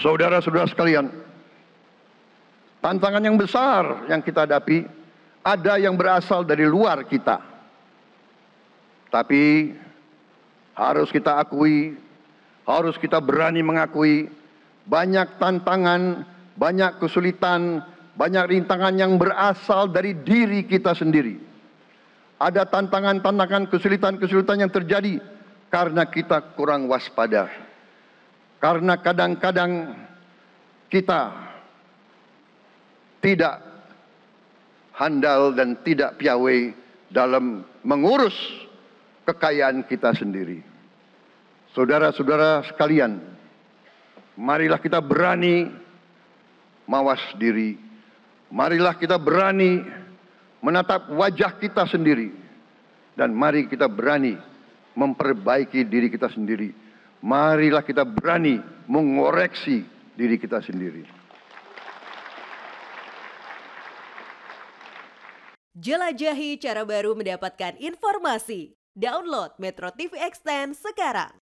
Saudara-saudara sekalian, tantangan yang besar yang kita hadapi ada yang berasal dari luar kita. Tapi harus kita akui, harus kita berani mengakui banyak tantangan, banyak kesulitan, banyak rintangan yang berasal dari diri kita sendiri. Ada tantangan-tantangan kesulitan-kesulitan yang terjadi karena kita kurang waspada karena kadang kadang kita tidak handal dan tidak piawai dalam mengurus kekayaan kita sendiri. Saudara-saudara sekalian, marilah kita berani mawas diri. Marilah kita berani menatap wajah kita sendiri. Dan mari kita berani memperbaiki diri kita sendiri marilah kita berani mengoreksi diri kita sendiri. Jelajahi cara baru mendapatkan informasi. Download Metro TV Extend sekarang.